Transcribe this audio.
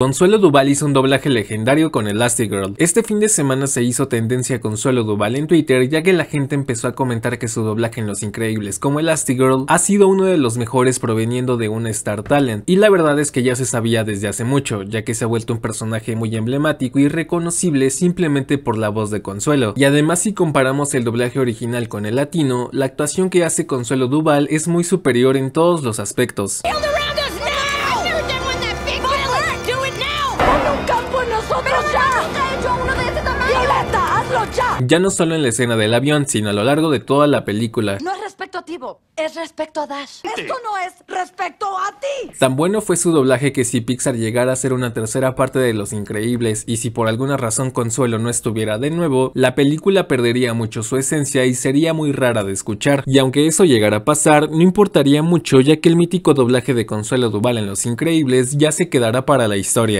Consuelo Duval hizo un doblaje legendario con Elastigirl. Este fin de semana se hizo tendencia Consuelo Duval en Twitter ya que la gente empezó a comentar que su doblaje en Los Increíbles como Elastigirl ha sido uno de los mejores proveniendo de un Star Talent y la verdad es que ya se sabía desde hace mucho ya que se ha vuelto un personaje muy emblemático y reconocible simplemente por la voz de Consuelo y además si comparamos el doblaje original con el latino la actuación que hace Consuelo Duval es muy superior en todos los aspectos. ya! no solo en la escena del avión, sino a lo largo de toda la película. No es respecto a Tivo, es respecto a Dash. Esto no es respecto a ti. Tan bueno fue su doblaje que si Pixar llegara a ser una tercera parte de Los Increíbles y si por alguna razón Consuelo no estuviera de nuevo, la película perdería mucho su esencia y sería muy rara de escuchar. Y aunque eso llegara a pasar, no importaría mucho ya que el mítico doblaje de Consuelo Duval en Los Increíbles ya se quedará para la historia.